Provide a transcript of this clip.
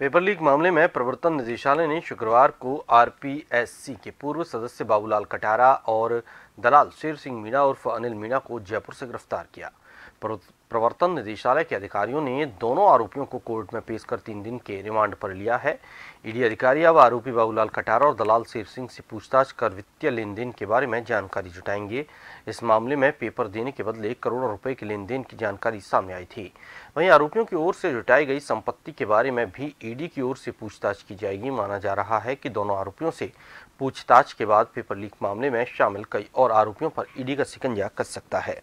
paper leak मामले में प्रवर्तन निदेशालय ने शुक्रवार को आरपीएससी के पूर्व सदस्य बाबूलाल कटारा और दलाल शेर सिंह मीणा उर्फ अनिल मीणा को जयपुर से गिरफ्तार किया प्रवर्तन निदेशालय के अधिकारियों ने दोनों आरोपियों को कोर्ट में पेश कर तीन दिन के रिमांड पर लिया है ईडी अधिकारी अब आरोपी बाबूलाल कटारा और दलाल शेर सिंह से पूछताछ कर वित्तीय लेन देन के बारे में जानकारी जुटाएंगे इस मामले में पेपर देने के बदले करोड़ों रुपए के लेन देन की जानकारी सामने आई थी वहीं आरोपियों की ओर से जुटाई गई संपत्ति के बारे में भी ईडी की ओर से पूछताछ की जाएगी माना जा रहा है कि दोनों आरोपियों से पूछताछ के बाद पेपर लीक मामले में शामिल कई और और आरोपियों पर ईडी का शिकंजा कस सकता है